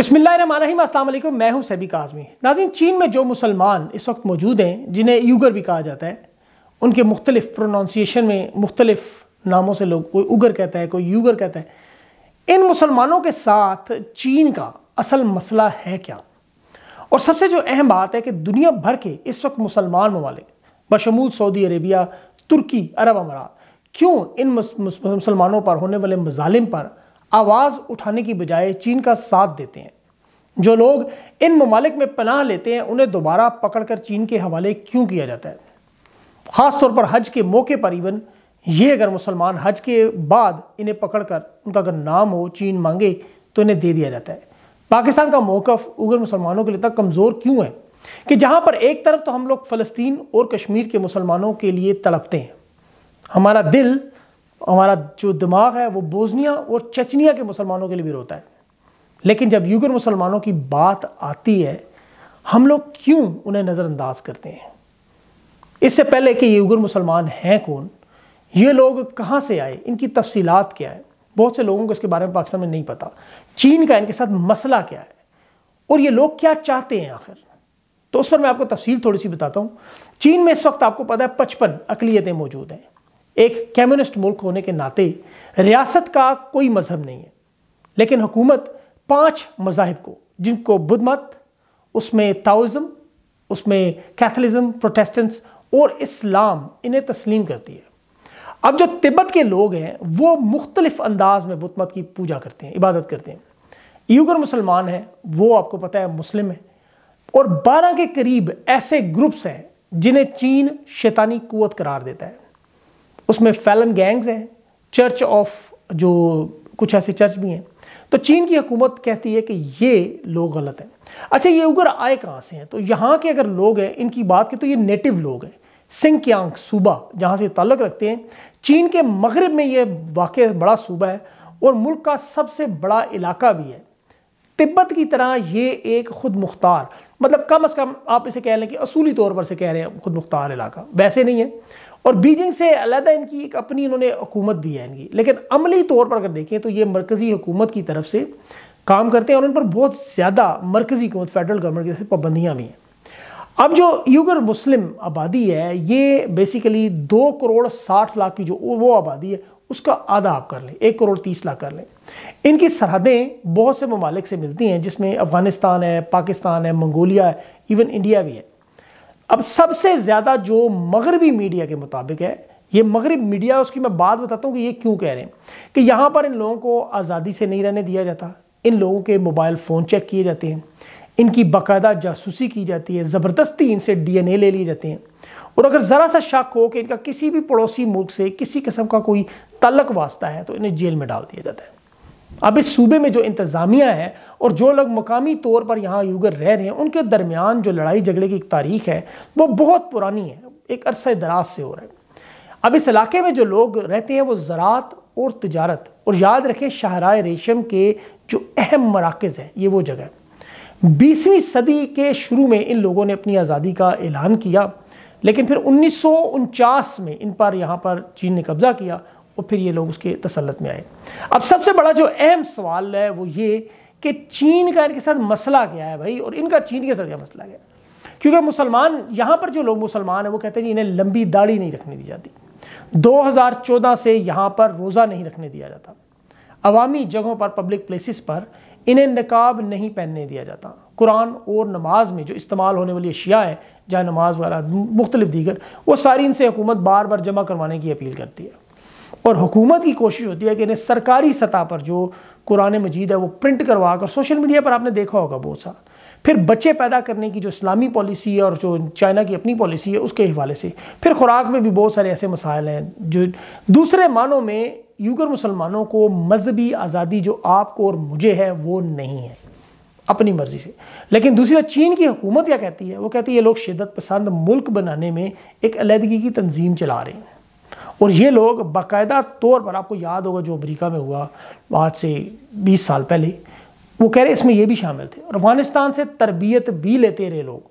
बिस्मिल्लाम अस्सलाम मैं हूं सैबिक आज़मी नाजिन चीन में जो मुसलमान इस वक्त मौजूद हैं जिन्हें यूगर भी कहा जाता है उनके मुख्तलिफ प्रोनाउंसिएशन में मुख्तलिफ नामों से लोग कोई उगर कहता है कोई यूगर कहता है इन मुसलमानों के साथ चीन का असल मसला है क्या और सबसे जो अहम बात है कि दुनिया भर के इस वक्त मुसलमान ममालिक बशमूल सऊदी अरेबिया तुर्की अरब अमारात क्यों इन मुसलमानों पर होने वाले मजालिम पर आवाज़ उठाने की बजाय चीन का साथ देते हैं जो लोग इन ममालिक में पनाह लेते हैं उन्हें दोबारा पकड़कर चीन के हवाले क्यों किया जाता है ख़ास तौर पर हज के मौके पर इवन ये अगर मुसलमान हज के बाद इन्हें पकड़कर उनका अगर नाम हो चीन मांगे तो इन्हें दे दिया जाता है पाकिस्तान का मौकफ उगर मुसलमानों के लिए तक कमज़ोर क्यों है कि जहाँ पर एक तरफ तो हम लोग फ़लस्तीन और कश्मीर के मुसलमानों के लिए तड़पते हैं हमारा दिल हमारा जो दिमाग है वो बोजनिया और चचनिया के मुसलमानों के लिए भी रोता है लेकिन जब यूगर मुसलमानों की बात आती है हम लोग क्यों उन्हें नज़रअंदाज करते हैं इससे पहले कि युगर यूगर मुसलमान हैं कौन ये लोग कहाँ से आए इनकी तफसीलात क्या है बहुत से लोगों को इसके बारे में पाकिस्तान में नहीं पता चीन का इनके साथ मसला क्या है और ये लोग क्या चाहते हैं आखिर तो उस पर मैं आपको तफसील थोड़ी सी बताता हूँ चीन में इस वक्त आपको पता है पचपन अकलीतें मौजूद हैं एक कम्युनिस्ट मुल्क होने के नाते रियासत का कोई मजहब नहीं है लेकिन हुकूमत पांच मजाहब को जिनको बुद्ध मत उसमें ताउज़म उसमें कैथलिज़म प्रोटेस्टेंट्स और इस्लाम इन्हें तस्लीम करती है अब जो तिब्बत के लोग हैं वो मुख्तलिफ अंदाज में बुद्ध मत की पूजा करते हैं इबादत करते हैं यूगर मुसलमान हैं वो आपको पता है मुस्लिम है और बारह के करीब ऐसे ग्रुप्स हैं जिन्हें चीन शैतानी कुत करार देता है उसमें फैलन गैंग्स हैं चर्च ऑफ जो कुछ ऐसे चर्च भी हैं तो चीन की हुकूमत कहती है कि ये लोग गलत हैं अच्छा ये उगर आए कहाँ से हैं तो यहाँ के अगर लोग हैं इनकी बात की तो ये नेटिव लोग हैं सिंकयांग सूबा जहाँ से ताल्लुक़ रखते हैं चीन के मगरब में ये वाक़ बड़ा सूबा है और मुल्क का सबसे बड़ा इलाका भी है तिब्बत की तरह ये एक खुद मुख्तार मतलब कम अज़ कम आप इसे कह लें कि असूली तौर पर से कह रहे हैं खुद मुख्तार इलाका वैसे नहीं है और बीजिंग से अलहदा इनकी एक अपनी इन्होंने हुकूमत भी है इनकी लेकिन अमली तौर पर अगर देखें तो ये मरकज़ी हुकूमत की तरफ से काम करते हैं और इन पर बहुत ज़्यादा मरकज़ी हुकूमत मतलब फेडरल गवर्नमेंट की तरफ से पाबंदियाँ भी हैं अब जो यूगर मुस्लिम आबादी है ये बेसिकली दो करोड़ साठ लाख की जो वो आबादी है उसका आधा आप कर लें एक करोड़ तीस लाख कर लें इनकी सरहदें बहुत से ममालिक से मिलती हैं जिसमें अफ़गानिस्तान है पाकिस्तान है मंगोलिया है इवन इंडिया भी है अब सबसे ज़्यादा जो मगरबी मीडिया के मुताबिक है ये मगरब मीडिया उसकी मैं बात बताता हूँ कि ये क्यों कह रहे हैं कि यहाँ पर इन लोगों को आज़ादी से नहीं रहने दिया जाता इन लोगों के मोबाइल फ़ोन चेक किए जाते हैं इनकी बाकायदा जासूसी की जाती है ज़बरदस्ती इनसे डीएनए ले लिए जाते हैं और अगर ज़रा सा शक हो कि इनका किसी भी पड़ोसी मुल्क से किसी किस्म का कोई तलक वास्ता है तो इन्हें जेल में डाल दिया जाता है अब इस सूबे में जो इंतज़ामिया है और जो लोग मकामी तौर पर यहाँ यूगर रह रहे हैं उनके दरमियान जो लड़ाई झगड़े की तारीख है वो बहुत पुरानी है एक अरसा दराज से हो रहा है अब इस इलाके में जो लोग रहते हैं वो ज़रात और तजारत और याद रखें शाहराय रेशम के जो अहम मराकज़ हैं ये वो जगह बीसवीं सदी के शुरू में इन लोगों ने अपनी आज़ादी का ऐलान किया लेकिन फिर उन्नीस में इन पर यहाँ पर चीन ने कब्ज़ा किया और फिर ये लोग उसके तसलत में आए अब सबसे बड़ा जो अहम सवाल है वो ये कि चीन का इनके साथ मसला क्या है भाई और इनका चीन के साथ क्या मसला क्या है क्योंकि मुसलमान यहाँ पर जो लोग मुसलमान हैं वो कहते हैं जी इन्हें लंबी दाढ़ी नहीं रखने दी जाती 2014 से यहाँ पर रोज़ा नहीं रखने दिया जाता अवामी जगहों पर पब्लिक प्लेस पर इन्हें नकाब नहीं पहनने दिया जाता कुरान और नमाज में जो इस्तेमाल होने वाली अशिया है जहाँ नमाज वगैरह मुख्तलिफ दीगर वो सारी इनसे हुकूमत बार बार जमा करवाने की अपील करती है और हुकूमत की कोशिश होती है कि इन्हें सरकारी सतह पर जो कुरान मजीद है वो प्रिंट करवा कर सोशल मीडिया पर आपने देखा होगा बहुत सारा फिर बच्चे पैदा करने की जो इस्लामी पॉलिसी है और जो चाइना की अपनी पॉलिसी है उसके हवाले से फिर खुराक में भी बहुत सारे ऐसे मसाइल हैं जो दूसरे मानों में यूगर मुसलमानों को मजहबी आज़ादी जो आपको और मुझे है वो नहीं है अपनी मर्ज़ी से लेकिन दूसरी तरफ चीन की हुकूमत क्या कहती है वो कहती है ये लोग शिदत पसंद मुल्क बनाने में एक अलीदगी की तंजीम चला रहे हैं और ये लोग बाकायदा तौर पर आपको याद होगा जो अमेरिका में हुआ आज से 20 साल पहले वो कह रहे इसमें ये भी शामिल थे और अफगानिस्तान से तरबियत भी लेते रहे लोग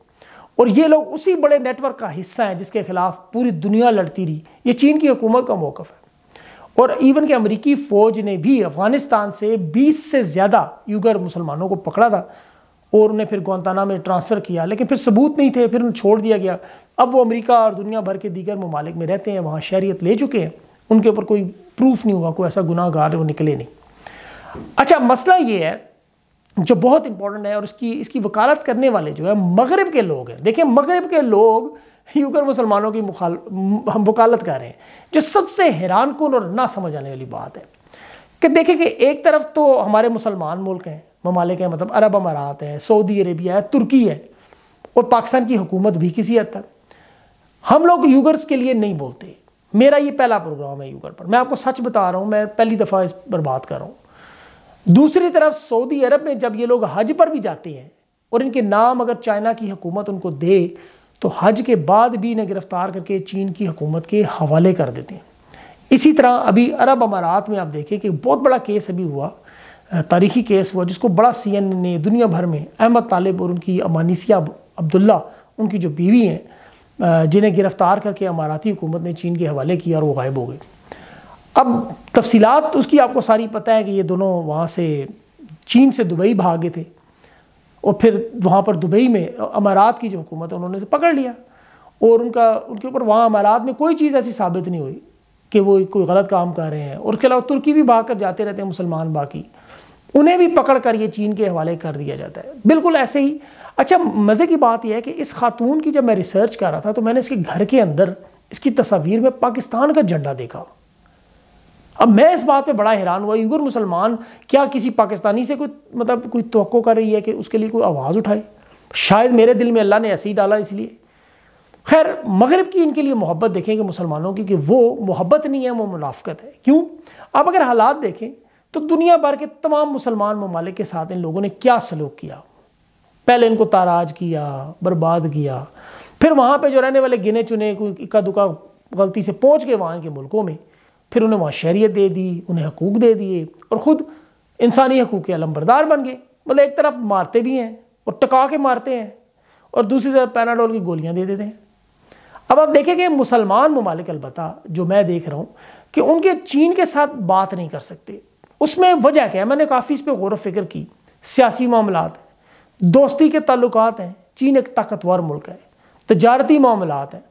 और ये लोग उसी बड़े नेटवर्क का हिस्सा हैं जिसके खिलाफ पूरी दुनिया लड़ती रही ये चीन की हुकूमत का मौकफ है और इवन के अमेरिकी फ़ौज ने भी अफ़गानिस्तान से 20 से ज़्यादा युगर मुसलमानों को पकड़ा था और उन्हें फिर गोंताना में ट्रांसफ़र किया लेकिन फिर सबूत नहीं थे फिर उन्हें छोड़ दिया गया अब वो अमेरिका और दुनिया भर के दीगर ममालिक में रहते हैं वहाँ शहरीत ले चुके हैं उनके ऊपर कोई प्रूफ नहीं हुआ कोई ऐसा गुनाहगार वो निकले नहीं अच्छा मसला ये है जो बहुत इंपॉर्टेंट है और इसकी इसकी वकालत करने वाले जो है मगरब के लोग हैं देखिए मगरब के लोग यूगर मुसलमानों की हम वकालत कर रहे हैं जो सबसे हैरान कन और ना समझ आने वाली बात है कि देखिए कि एक तरफ तो हमारे मुसलमान मुल्क हैं ममालिक है मतलब अरब अमारात है सऊदी अरेबिया है तुर्की है और पाकिस्तान की हुकूमत भी किसी हद तक हम लोग यूगर्स के लिए नहीं बोलते मेरा ये पहला प्रोग्राम है यूगर पर मैं आपको सच बता रहा हूँ मैं पहली दफ़ा इस पर बात कर रहा हूँ दूसरी तरफ सऊदी अरब में जब ये लोग हज पर भी जाते हैं और इनके नाम अगर चाइना की हुकूमत उनको दे तो हज के बाद भी इन्हें गिरफ्तार करके चीन की हुकूमत के हवाले कर देते हैं इसी तरह अभी अरब अमारात में आप देखें कि बहुत बड़ा केस अभी हुआ तारीखी केस हुआ जिसको बड़ा सी एन ने दुनिया भर में अहमद तालिब और उनकी अमानिसिया अब्दुल्ला उनकी जो बीवी हैं जिन्हें गिरफ़्तार करके अमाराती हुकूमत ने चीन के हवाले किया और वो गायब हो गए अब तफसीलात उसकी आपको सारी पता है कि ये दोनों वहाँ से चीन से दुबई भागे थे और फिर वहाँ पर दुबई में अमारात की जो हुकूमत है उन्होंने पकड़ लिया और उनका उनके ऊपर वहाँ अमारात में कोई चीज़ ऐसी साबित नहीं हुई कि वो कोई गलत काम कर रहे हैं और उसके अलावा तुर्की भी भाग कर जाते रहते हैं मुसलमान बाकी उन्हें भी पकड़ कर ये चीन के हवाले कर दिया जाता है बिल्कुल ऐसे ही अच्छा मज़े की बात यह है कि इस खातून की जब मैं रिसर्च कर रहा था तो मैंने इसके घर के अंदर इसकी तस्वीर में पाकिस्तान का झंडा देखा अब मैं इस बात पे बड़ा हैरान हुआ यूगर मुसलमान क्या किसी पाकिस्तानी से कोई मतलब कोई तो कर रही है कि उसके लिए कोई आवाज़ उठाए शायद मेरे दिल में अल्लाह ने ऐसे ही डाला इसलिए खैर मगरब की इनके लिए मोहब्बत देखें कि मुसलमानों की कि वो मोहब्बत नहीं है वो मुनाफ़त है क्यों आप अगर हालात देखें तो दुनिया भर के तमाम मुसलमान ममालिक के साथ इन लोगों ने क्या सलूक किया पहले इनको ताराज किया बर्बाद किया फिर वहाँ पे जो रहने वाले गिने चुने कोई इक्का दुक्का गलती से पहुँच गए वहाँ के मुल्कों में फिर उन्हें वहाँ शहरीत दे दी उन्हें हकूक दे दिए और ख़ुद इंसानी हकूक के अलम्बरदार बन गए मतलब एक तरफ मारते भी हैं और टका के मारते हैं और दूसरी तरफ पैनाडोल की गोलियाँ दे देते हैं अब आप देखेंगे मुसलमान ममालिक अलबत् जो मैं देख रहा हूँ कि उनके चीन के साथ बात नहीं कर सकते उसमें वजह क्या है मैंने काफ़ी इस पर गौर फिक्र की सियासी मामला दोस्ती के ताल्लुक हैं चीन एक ताकतवर मुल्क है तजारती मामला हैं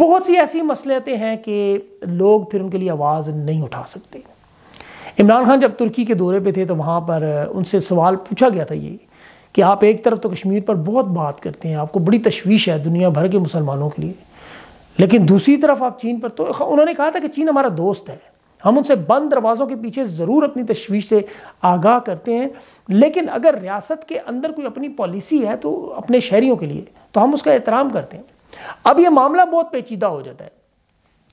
बहुत सी ऐसी मसलतें हैं कि लोग फिर उनके लिए आवाज़ नहीं उठा सकते इमरान खान जब तुर्की के दौरे पर थे तो वहाँ पर उनसे सवाल पूछा गया था ये कि आप एक तरफ तो कश्मीर पर बहुत बात करते हैं आपको बड़ी तशवीश है दुनिया भर के मुसलमानों के लिए लेकिन दूसरी तरफ आप चीन पर तो उन्होंने कहा था कि चीन हमारा दोस्त है हम उनसे बंद दरवाज़ों के पीछे ज़रूर अपनी तशवीश से आगाह करते हैं लेकिन अगर रियासत के अंदर कोई अपनी पॉलिसी है तो अपने शहरीों के लिए तो हम उसका एहतराम करते हैं अब यह मामला बहुत पेचीदा हो जाता है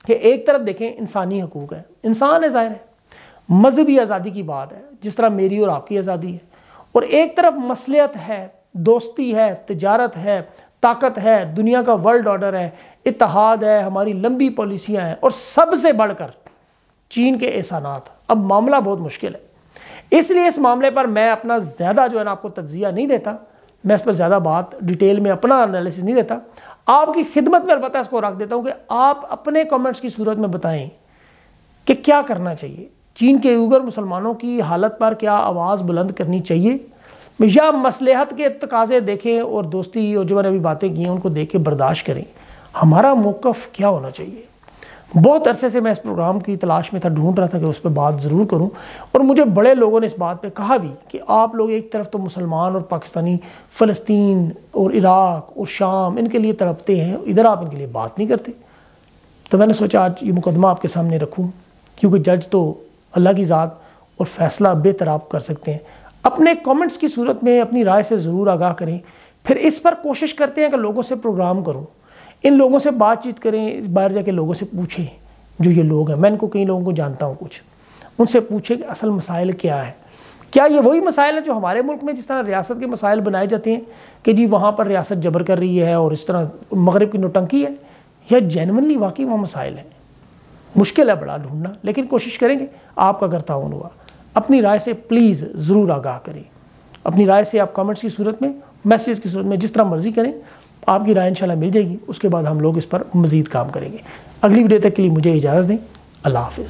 कि एक तरफ देखें इंसानी हकूक़ है इंसान है ज़ाहिर है मजहबी आज़ादी की बात है जिस तरह मेरी और आपकी आज़ादी है और एक तरफ मसलियत है दोस्ती है तजारत है ताकत है दुनिया का वर्ल्ड ऑर्डर है इतिहाद है हमारी लंबी पॉलिसियाँ हैं और सबसे बढ़कर चीन के एहसानात अब मामला बहुत मुश्किल है इसलिए इस मामले पर मैं अपना ज़्यादा जो है ना आपको तजिया नहीं देता मैं इस पर ज़्यादा बात डिटेल में अपना एनालिसिस नहीं देता आपकी खिदमत में अलबत्ता इसको रख देता हूँ कि आप अपने कमेंट्स की सूरत में बताएं कि क्या करना चाहिए चीन के उगर मुसलमानों की हालत पर क्या आवाज़ बुलंद करनी चाहिए या मसलहत के तकाजे देखें और दोस्ती और जो मैंने अभी बातें की हैं उनको देख के बर्दाश्त करें हमारा मौक़ क्या होना चाहिए बहुत अरसे से मैं इस प्रोग्राम की तलाश में था ढूंढ रहा था कि उस पर बात ज़रूर करूं और मुझे बड़े लोगों ने इस बात पे कहा भी कि आप लोग एक तरफ तो मुसलमान और पाकिस्तानी फ़लस्तीन और इराक़ और शाम इनके लिए तड़पते हैं इधर आप इनके लिए बात नहीं करते तो मैंने सोचा आज ये मुकदमा आपके सामने रखूँ क्योंकि जज तो अल्लाह की ज़ात और फ़ैसला बेहतर आप कर सकते हैं अपने कॉमेंट्स की सूरत में अपनी राय से ज़रूर आगाह करें फिर इस पर कोशिश करते हैं कि लोगों से प्रोग्राम करूँ इन लोगों से बातचीत करें बाहर जाके लोगों से पूछें जो ये लोग हैं मैं इनको कई लोगों को जानता हूँ कुछ उनसे पूछें कि असल मसाइल क्या है क्या ये वही मसाइल हैं जो हमारे मुल्क में जिस तरह रियासत के मसाइल बनाए जाते हैं कि जी वहाँ पर रियासत जबर कर रही है और इस तरह मगरब की नोटंकी है या जेनवनली वाकई वहाँ मसाइल हैं मुश्किल है बड़ा ढूंढना लेकिन कोशिश करेंगे आपका अगर ताउन हुआ अपनी राय से प्लीज़ ज़रूर आगाह करें अपनी राय से आप कमेंट्स की सूरत में मैसेज की सूरत में जिस तरह मर्ज़ी करें आपकी राय इंशाल्लाह मिल जाएगी उसके बाद हम लोग इस पर मज़ीद काम करेंगे अगली वीडियो तक के लिए मुझे इजाज़त दें अल्लाह हाफिज़